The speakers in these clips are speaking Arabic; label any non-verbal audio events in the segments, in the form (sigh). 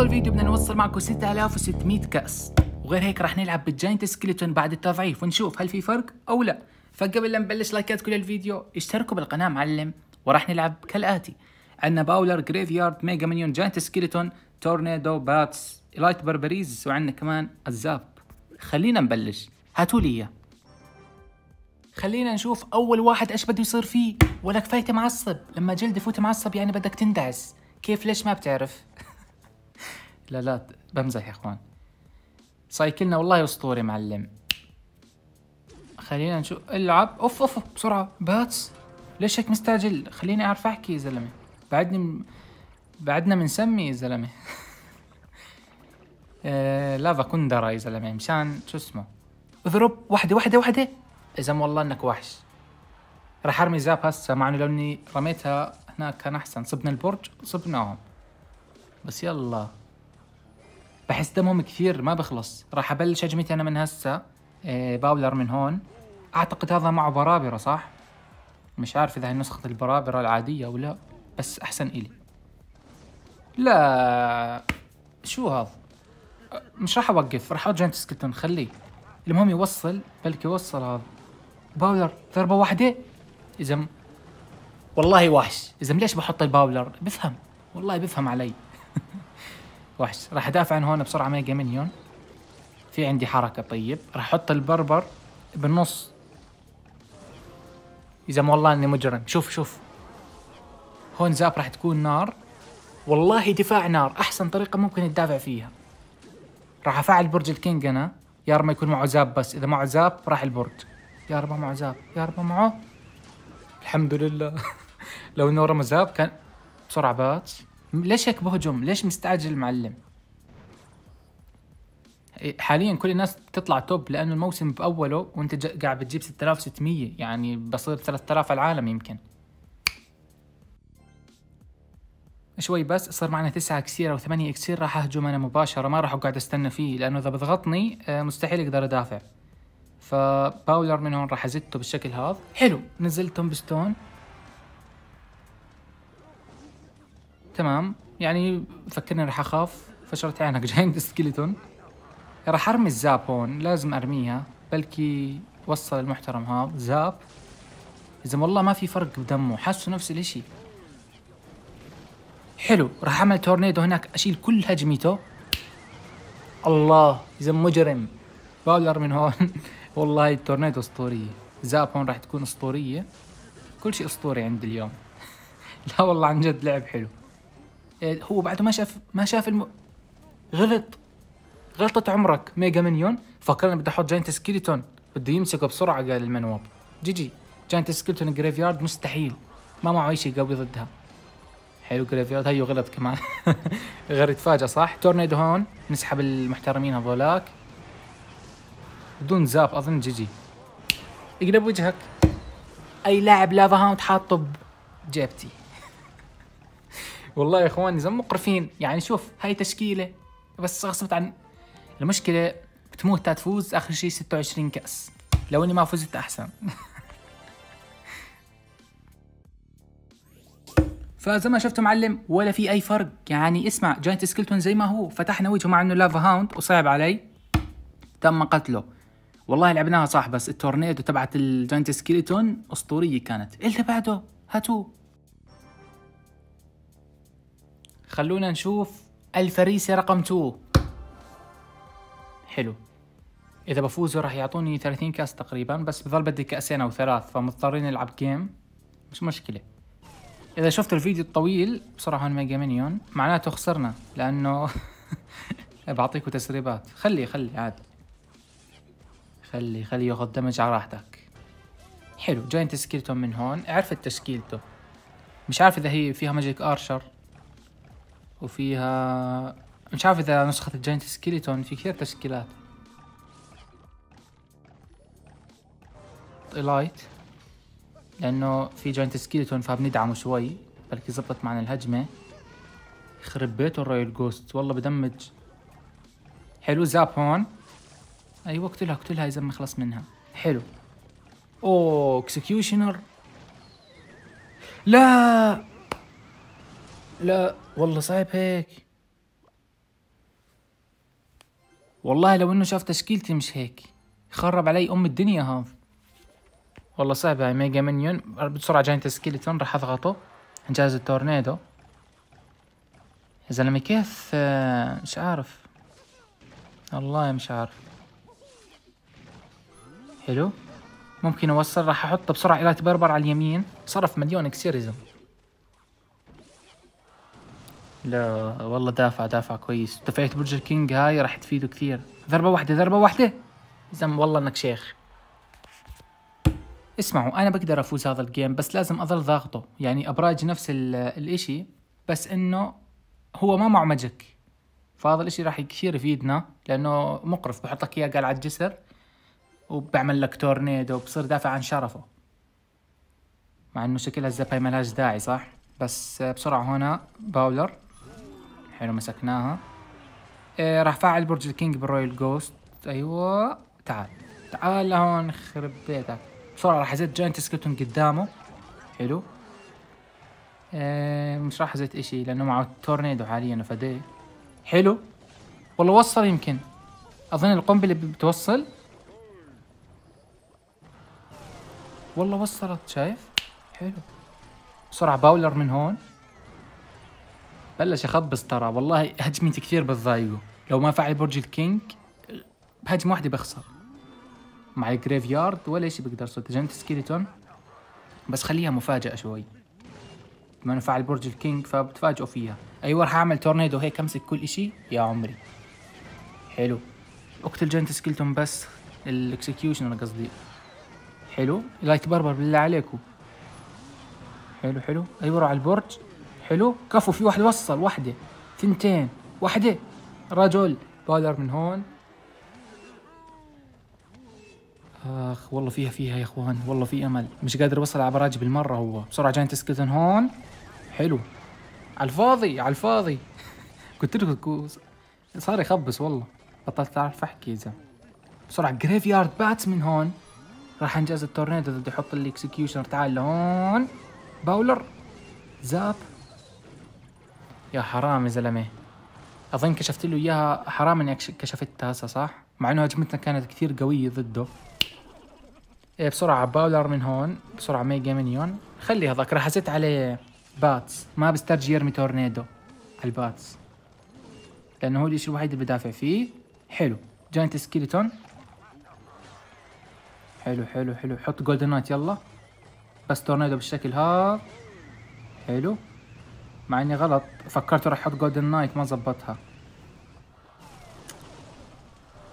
بهذا الفيديو بدنا نوصل معكم 6600 كأس وغير هيك رح نلعب بالجاينت سكيلتون بعد التضعيف ونشوف هل في فرق او لا فقبل لا نبلش لايكات كل الفيديو اشتركوا بالقناة معلم ورح نلعب كالآتي عندنا باولر يارد ميجا مينيون جاينت سكيلتون تورنيدو باتس لايت بربريز وعندنا كمان الزاب خلينا نبلش هاتوا لي اياه خلينا نشوف اول واحد ايش بده يصير فيه ولك فايت معصب لما جلد يفوت معصب يعني بدك تندعس كيف ليش ما بتعرف لا لا بمزح يا اخوان سايكلنا والله اسطوري معلم خلينا نشوف العب اوف اوف بسرعه باتس ليش هيك مستعجل خليني اعرف احكي يا زلمه بعدني م... بعدنا بنسمي يا زلمه (laughs) آه لافا كندرة يا زلمه مشان شو اسمه اضرب وحده وحده وحده اذا والله انك وحش راح ارمي زاب هسه مع انه لو اني رميتها هناك كان احسن صبنا البرج صبناهم بس يلا بحس دمهم كثير ما بخلص راح ابلش هجمتي انا من هسه آه، باولر من هون اعتقد هذا معه برابره صح مش عارف اذا هي نسخه البرابره العاديه او لا بس احسن الي لا شو هذا مش راح اوقف راح ارجع سكتون خليه المهم يوصل بلكي يوصل هذا باولر ضربه واحده اذا والله وحش اذا ليش بحط الباولر بفهم والله بفهم علي وحش راح ادافع عن هون بسرعه ميجا منيون في عندي حركه طيب راح احط البربر بالنص اذا ما والله اني مجرم شوف شوف هون زاب راح تكون نار والله دفاع نار احسن طريقه ممكن تدافع فيها راح افعل برج الكينج انا يا رب ما يكون معه زاب بس اذا معه زاب راح البرج يا رب معه زاب يا رب معه الحمد لله (laughs) لو انه رمى زاب كان بسرعه بات ليش هيك بهجم ليش مستعجل المعلم حاليا كل الناس بتطلع توب لانه الموسم باوله وانت قاعد بتجيب 6600 يعني بصير 3000 العالم يمكن شوي بس صار معنا تسعة كسير او ثمانية كسير راح اهجم انا مباشرة ما راح اقعد استنى فيه لانه اذا بضغطني آه، مستحيل اقدر ادافع فباولر من هون راح ازته بالشكل هذا حلو نزلتهم بستون تمام يعني فكرني راح اخاف فشرت عينك جاينت سكيلتون راح ارمي الزاب هون لازم ارميها بلكي وصل المحترم هذا زاب اذا والله ما في فرق بدمه حاسه نفس الاشي حلو راح اعمل تورنيدو هناك اشيل كل هجمته الله اذا مجرم باولر من هون (laughs) والله التورنيدو اسطوريه زاب هون راح تكون اسطوريه كل شيء اسطوري عندي اليوم (laughs) لا والله عن جد لعب حلو آه، هو بعد ما شاف ما شاف الم... غلط غلطة عمرك ميجا فكر انا بدي احط جاينت سكيلتون بده يمسكه بسرعة قال المنوب جي جي جاينت سكيلتون جريف يارد مستحيل ما معه اي شيء قوي ضدها حلو جريف يارد هيو غلط كمان (laughs) غير يتفاجئ صح تورنيدو هون نسحب المحترمين هذولاك بدون زاب اظن جي جي اقلب وجهك اي لاعب لافا هاوند حاطه بجيبتي والله يا اخواني زم مقرفين يعني شوف هاي تشكيله بس غصبت عن المشكله بتموت تفوز اخر شيء 26 كاس لو اني ما فزت احسن (laughs) فزي ما شفتوا معلم ولا في اي فرق يعني اسمع جاينت سكلتون زي ما هو فتحنا وجهه مع انه لافا هاوند وصعب علي تم قتله والله لعبناها صح بس التورنيدو تبعت الجاينت سكلتون اسطوريه كانت اللي بعده هاتوه خلونا نشوف الفريسة رقم 2 حلو إذا بفوز راح يعطوني 30 كاس تقريبا بس بظل بدي كأسين أو ثلاث فمضطرين نلعب جيم مش مشكلة إذا شفت الفيديو الطويل بصراحة هون ميجا مينيون معناته خسرنا لأنه (laughs) بعطيكوا تسريبات خلي خلي عادي خلي خلي ياخذ دمج على راحتك حلو جاينت سكيلتون من هون عرفت تشكيلته مش عارف اذا هي فيها ماجيك ارشر وفيها مش عارف اذا نسخة الجاينت سكيلتون في كثير تشكيلات الايت لانه في جاينت سكيلتون فبندعمه شوي بلكي يزبط معنا الهجمة يخرب بيته الرويال جوست والله بدمج حلو زاب هون ايوه اقتلها اقتلها اذا ما خلص منها حلو اوه اكسكيوشنر لا لا والله صعب هيك والله لو انه شاف تشكيلتي مش هيك خرب علي ام الدنيا هذا والله صعب هاي ميجا منيون بسرعة جاين تسكيلتون راح اضغطه انجاز التورنيدو يا زلمة كيف آه، مش عارف والله مش عارف حلو ممكن اوصل راح احطه بسرعة الى تبربر على اليمين صرف مليون اكسيريزم لا والله دافع دافع كويس دفعت برجر كينج هاي راح تفيده كثير ضربة واحدة ضربة واحدة زم والله انك شيخ اسمعوا انا بقدر افوز هذا الجيم بس لازم اظل ضاغطه يعني ابراج نفس الاشي بس انه هو ما معه ماجيك فهذا الاشي راح كثير يفيدنا لانه مقرف بحط لك اياه قال على الجسر وبعمل لك تورنيدو وبصير دافع عن شرفه مع انه شكلها الزباي ملهاش داعي صح بس بسرعة هنا باولر حلو مسكناها إيه راح فاعل برج الكينج بالرويال جوست ايوه تعال تعال لهون يخرب بيتك بسرعة راح ازيد جاينت سكتون قدامه حلو إيه مش راح ازيد اشي لانه معه تورنيدو حاليا فديه حلو والله وصل يمكن اظن القنبلة بتوصل والله وصلت شايف حلو بسرعة باولر من هون بلش يخبص ترى والله هجمتي كثير بتضايقه لو ما فعل برج الكينج بهجمة واحدة بخسر مع الجريف يارد ولا شيء بقدر صوت جنت سكيلتون بس خليها مفاجأة شوي ما نفعل برج الكينج فبتفاجئوا فيها ايوه راح اعمل تورنيدو هيك امسك كل شيء يا عمري حلو اقتل جنت سكيلتون بس الاكسكيوشن انا قصدي حلو لايت بربر بالله عليكم حلو حلو ايوه على البرج حلو كفو في واحد وصل واحدة ثنتين واحدة رجل بولر من هون اخ والله فيها فيها يا اخوان والله في امل مش قادر اوصل على براجي بالمره هو بسرعه جاينت سكلتون هون حلو على الفاضي على الفاضي (laughs) قلت لكم صار يخبص والله بطلت اعرف احكي اذا بسرعه جريف يارد باتس من هون راح انجز التورنيدو بدي احط الاكسكيوشنر تعال لهون باولر زاب يا حرام يا زلمه اظن كشفت له اياها حرام اني كشفتها هسه صح مع انه هجمتنا كانت كثير قويه ضده إيه بسرعه باولر من هون بسرعه ميجا مينيون خلي هذاك راح ازت عليه باتس ما بسترجي يرمي تورنيدو على الباتس لانه هو الشيء الوحيد اللي بدافع فيه حلو جاينت سكيلتون حلو حلو حلو حط جولدن نايت يلا بس تورنيدو بالشكل هذا حلو مع اني غلط فكرت راح احط جولدن نايت ما ظبطها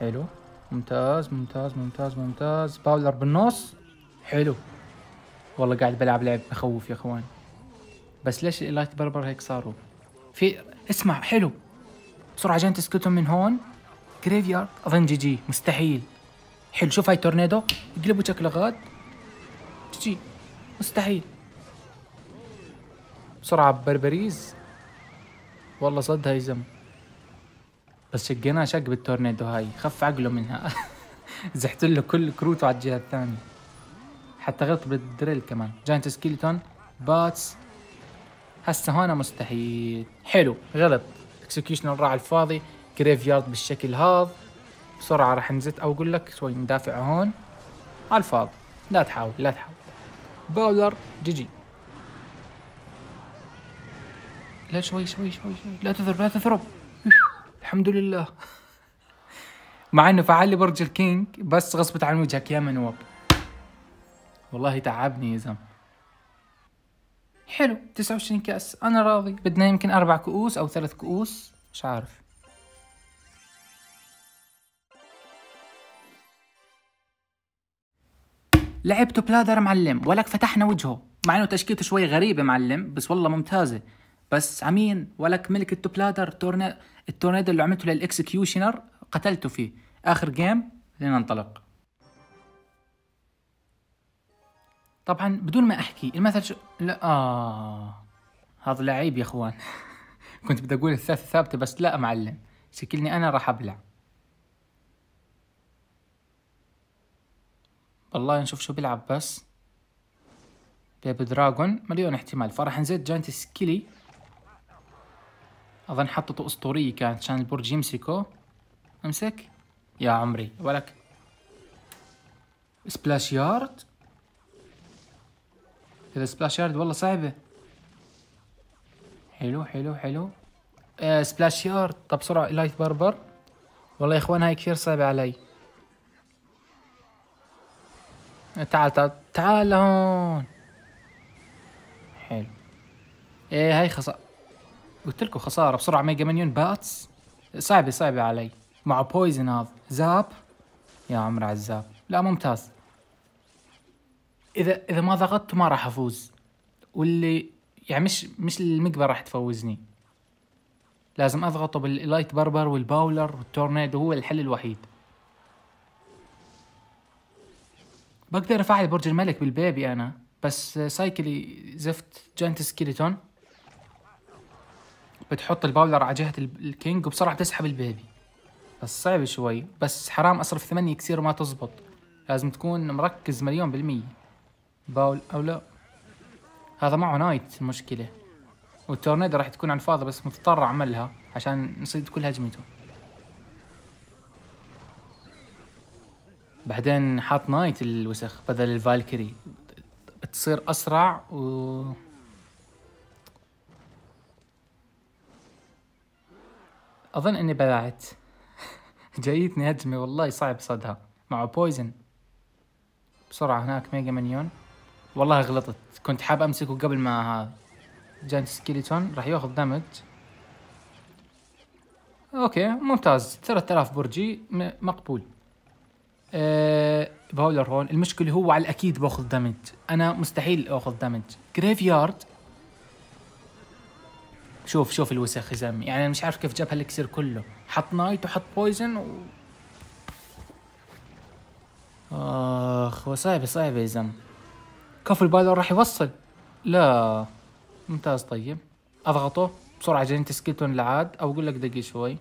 حلو ممتاز ممتاز ممتاز ممتاز باولر بالنص حلو والله قاعد بلعب لعب بخوف يا اخوان بس ليش الايت بربر هيك صاروا في اسمع حلو بسرعه عشان تسكتهم من هون يارد اظن جي جي مستحيل حلو شوف هاي تورنيدو يقلبوا شكل غاد جي جي مستحيل بسرعة ببربريز والله صدها يزم بس شقيناه شق بالتورنيدو هاي خف عقله منها (laughs) زحت له كل كروته على الجهة الثانية حتى غلط بالدريل كمان جاينت سكيلتون باتس هسه هون مستحيل حلو غلط اكسكيوشن راح الفاضي كريف يارد بالشكل هذا بسرعة راح نزت او اقول لك شوي ندافع هون على الفاضي لا تحاول لا تحاول باولر جي جي لا شوي شوي شوي, شوي. لا تثرب لا تثرب الحمد لله مع انه فعل لي برج الكينج بس غصبت عن وجهك يا منوب والله تعبني يا زلمه حلو 29 كأس أنا راضي بدنا يمكن أربع كؤوس أو ثلاث كؤوس مش عارف لعبته بلادر معلم ولك فتحنا وجهه مع انه تشكيلته شوي غريبة معلم بس والله ممتازة بس عمين ولك ملك التوب لادر التورنيدو اللي عملته للاكسكيوشنر قتلته فيه اخر جيم لننطلق طبعا بدون ما احكي المثل شو لا آه. هذا لعيب يا اخوان (laughs) كنت بدي اقول الثالثة ثابتة بس لا معلم شكلني انا راح ابلع والله نشوف شو بيلعب بس بيب دراجون مليون احتمال فراح نزيد جاينت سكيلي اظن حطته اسطورية كانت عشان البرج يمسكه امسك يا عمري ولك سبلاش يارد هذا سبلاش يارد والله صعبة حلو حلو حلو آه سبلاش يارد طب بسرعة لايت بربر والله يا اخوان هاي كثير صعبة علي تعال تعال تعال لهون حلو ايه هاي خسارة قلت لكم خساره بسرعه ميجا منيون باتس صعبه صعبه علي مع بويزن هذا زاب يا عمر على الزاب لا ممتاز اذا اذا ما ضغطت ما راح افوز واللي يعني مش مش المقبره راح تفوزني لازم اضغطه باللايت بربر والباولر والتورنيدو هو الحل الوحيد بقدر افعل برج الملك بالبيبي انا بس سايكلي زفت جانت سكيلتون بتحط الباولر على جهه الكينج وبسرعه تسحب البيبي بس صعب شوي بس حرام اصرف ثمانية كثير وما تزبط لازم تكون مركز مليون بالمية باول او لا هذا معه نايت المشكلة والتورنيدو راح تكون عن فاضي بس مضطر اعملها عشان نصيد كل هجمته بعدين حاط نايت الوسخ بدل الفالكري بتصير اسرع و أظن أني بلعت (laughs) جايتني هجمة والله صعب صدها مع بويزن بسرعة هناك ميجا منيون والله غلطت كنت حاب أمسكه قبل ما هذا جاينت سكيلتون راح ياخذ دمج اوكي ممتاز 3000 برجي مقبول أه باولر هون المشكله هو على الاكيد باخذ دمج انا مستحيل اخذ دمج جريفيارد شوف شوف الوسخ يا زلمه يعني انا مش عارف كيف جاب هالكسير كله حط نايت وحط بويزن و... اخ وصعبة صعبة يا زلمه كفو البايلر راح يوصل لا ممتاز طيب اضغطه بسرعة جنت سكيلتون لعاد او اقول لك دقي شوي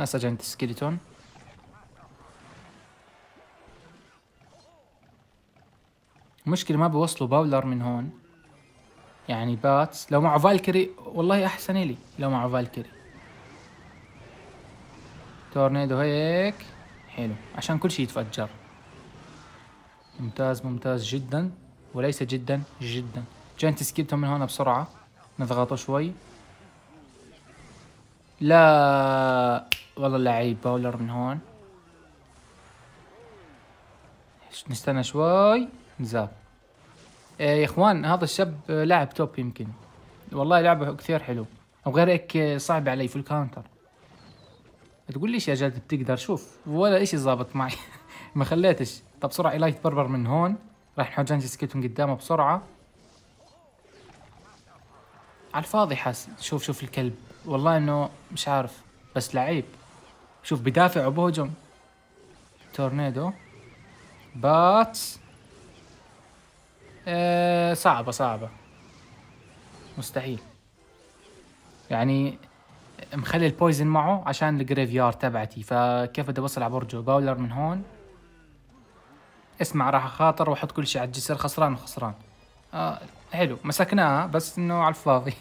هسه جنت سكيلتون المشكلة ما بيوصلوا باولر من هون يعني باتس لو معه فالكري والله احسن لي لو معه فالكري تورنيدو هيك حلو عشان كل شيء يتفجر ممتاز ممتاز جدا وليس جدا جدا جاينت سكيبتهم من هون بسرعة نضغطه شوي لا والله لعيب باولر من هون نستنى شوي نزاب إيه، يا اخوان هذا الشاب لاعب توب يمكن والله لعبه كثير حلو وغير هيك صعب علي في الكاونتر تقول ليش يا جد بتقدر شوف ولا اشي ظابط معي (laughs) ما خليتش طب بسرعه لايت بربر من هون راح نحط نحوجان سكيتون قدامه بسرعه على الفاضي حاس شوف شوف الكلب والله انه مش عارف بس لعيب شوف بدافع وبهجم تورنيدو باتس آه، صعبة صعبة مستحيل يعني مخلي البويزن معه عشان الجريف تبعتي فكيف بدي اوصل على برجه باولر من هون اسمع راح اخاطر واحط كل شيء على الجسر خسران وخسران آه حلو مسكناها بس انه على الفاضي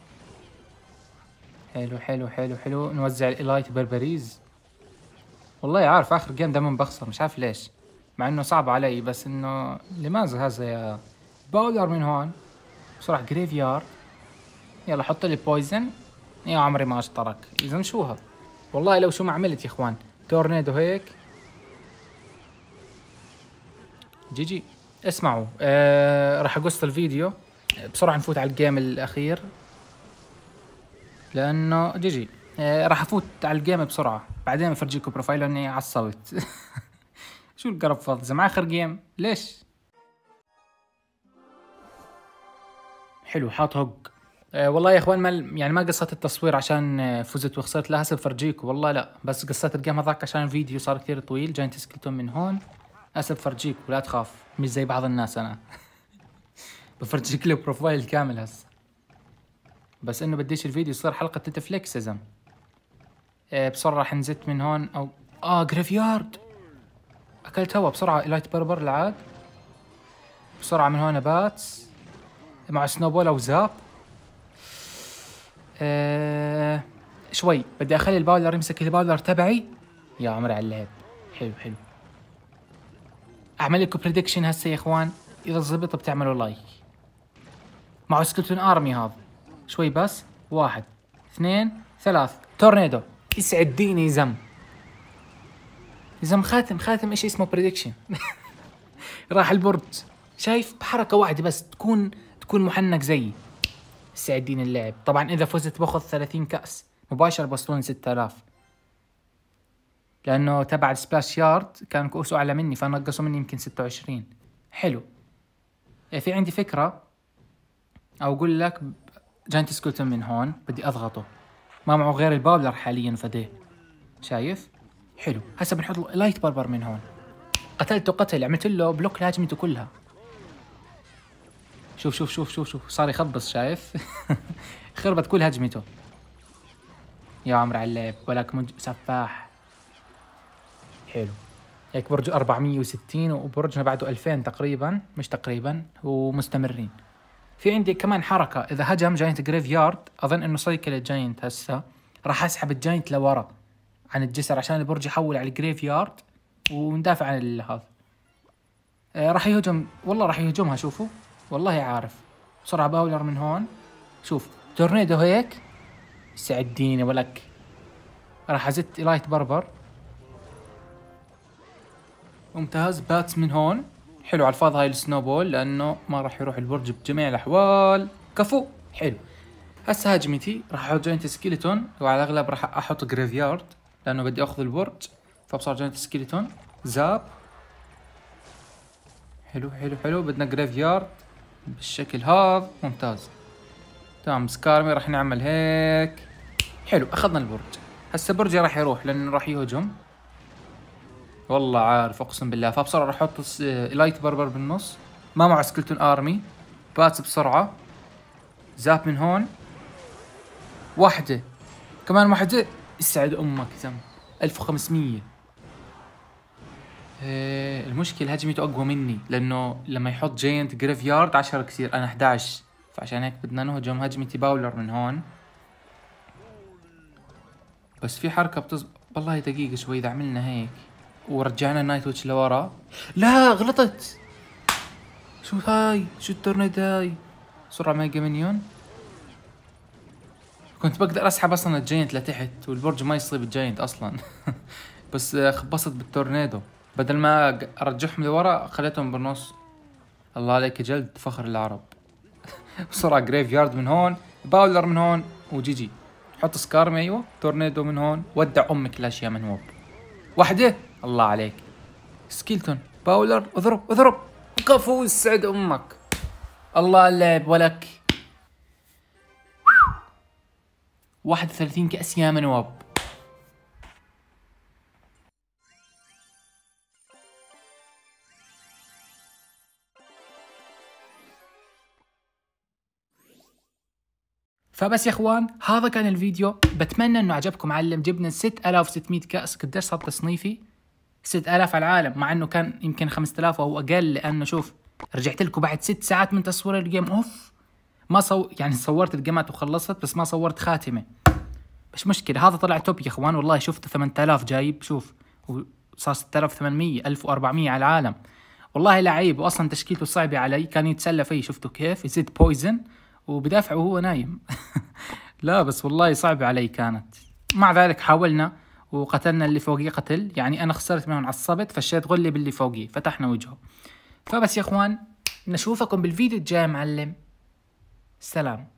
(laughs) حلو حلو حلو حلو نوزع الايلايت بربريز والله عارف اخر جيم دايما بخسر مش عارف ليش مع انه صعب علي بس انه لماذا هذا يا بولر من هون بسرعة جريف يارد يلا حط لي بويزن يا عمري ما اشترك اذا شو ها والله لو شو ما عملت يا اخوان تورنيدو هيك جي جي اسمعوا آه راح اقص الفيديو بسرعه نفوت على الجيم الاخير لانه جي جي آه راح افوت على الجيم بسرعه بعدين افرجيكم بروفايل اني عصبت (laughs) شو القرفط زعما اخر جيم ليش حلو حاط هوج أه والله يا اخوان ما يعني ما قصيت التصوير عشان آه، فزت وخسرت لا هسه بفرجيكم والله لا بس قصيت الجيم هذاك عشان الفيديو صار كثير طويل جاي سكلتون من هون هسه بفرجيك ولا تخاف مش زي بعض الناس انا (laughs) بفرجيك البروفايل كامل هسه بس انه بديش الفيديو يصير حلقة نتفليكسزم أه بصراحة نزت من هون او اه جرافيارد أكلت هوا بسرعة لايت بربر العاد بسرعة من هنا باتس مع او وزاب أه شوي بدي أخلي الباولر يمسك الباولر تبعي يا عمري على اللعب حلو حلو أعمل لكم بريدكشن هسه يا إخوان إذا زبط بتعملوا لايك مع سكلتون آرمي هذا شوي بس واحد اثنين ثلاث تورنيدو يسعد ديني زم يا زلمه خاتم خاتم ايش اسمه بريدكشن (laughs) راح البرج شايف بحركه واحده بس تكون تكون محنك زيي سعدين اللعب طبعا اذا فزت باخذ 30 كاس مباشره بوصلون 6000 لانه تبع السبلاش يارد كان كؤوسه اعلى مني فنقصوا مني يمكن 26 حلو إيه، في عندي فكره او اقول لك جانتي سكولتون من هون بدي اضغطه ما معه غير البابلر حاليا فديه شايف حلو هسه بنحط لايت بربر من هون قتلته قتل عملت له بلوك لهجمته كلها شوف شوف شوف شوف شوف صار يخبص شايف (laughs) خربت كل هجمته يا عمر عليب ولك مج... سفاح حلو هيك برج 460 وبرجنا بعده 2000 تقريبا مش تقريبا ومستمرين في عندي كمان حركة إذا هجم جاينت جريف يارد أظن إنه سايكل الجاينت هسه راح أسحب الجاينت لورا عن الجسر عشان البرج يحول على الجريف يارد وندافع عن هذا آه راح يهجم والله راح يهجمها شوفوا والله عارف بسرعة باولر من هون شوف تورنيدو هيك سعديني ولك راح ازت لايت بربر ممتاز باتس من هون حلو على الفاضي هاي السنوبول لانه ما راح يروح البرج بجميع الاحوال كفو حلو هسه هاجمتي راح احط جوينت سكيلتون وعلى الاغلب راح احط جريفيارد لانه بدي اخذ البرج فبصار جنت سكيلتون زاب حلو حلو حلو بدنا جريف يارد بالشكل هذا ممتاز تمام سكارمي راح نعمل هيك حلو اخذنا البرج هسه برجي راح يروح لانه راح يهجم والله عارف اقسم بالله فبصراحه راح احط لايت آه، بربر بالنص ما معه سكلتون ارمي باتس بسرعه زاب من هون واحده كمان واحده يسعد امك زم 1500 إيه المشكلة هجمته أقوى مني لأنه لما يحط جاينت جريف يارد 10 كثير أنا 11 فعشان هيك بدنا نهجم هجمتي باولر من هون بس في حركة بتظبط والله دقيقة شوي إذا عملنا هيك ورجعنا النايت ويتش لورا لا غلطت شو هاي شو التورنيد هاي سرعة ميجا مينيون كنت بقدر اسحب اصلا الجاينت لتحت والبرج ما يصيب الجاينت اصلا (laughs) بس آه، خبصت بالتورنيدو بدل ما ارجعهم لورا خليتهم بالنص الله عليك جلد فخر العرب (laughs) بسرعة جريف يارد من هون باولر من هون وجي جي حط سكارم ايوه تورنيدو من هون ودع امك الاشياء من هون وحده الله عليك سكيلتون باولر اضرب اضرب كفو سعد امك الله لا ولك 31 كأس يا نواب فبس يا اخوان هذا كان الفيديو بتمنى انه عجبكم معلم جبنا 6600 كاس قديش صار تصنيفي 6000 على العالم مع انه كان يمكن 5000 او اقل لانه شوف رجعت لكم بعد 6 ساعات من تصوير الجيم اوف ما صو يعني صورت الجمعة وخلصت بس ما صورت خاتمة مش مشكلة هذا طلع توب يا اخوان والله شفته 8000 جايب شوف صار 6800 1400 على العالم والله لعيب واصلا تشكيلته صعبة علي كان يتسلى فيه شفته كيف يزيد بويزن وبدافع وهو نايم (laughs) لا بس والله صعبة علي كانت مع ذلك حاولنا وقتلنا اللي فوقي قتل يعني انا خسرت منهم عصبت فشيت غلي باللي فوقي فتحنا وجهه فبس يا اخوان نشوفكم بالفيديو الجاي معلم Selam.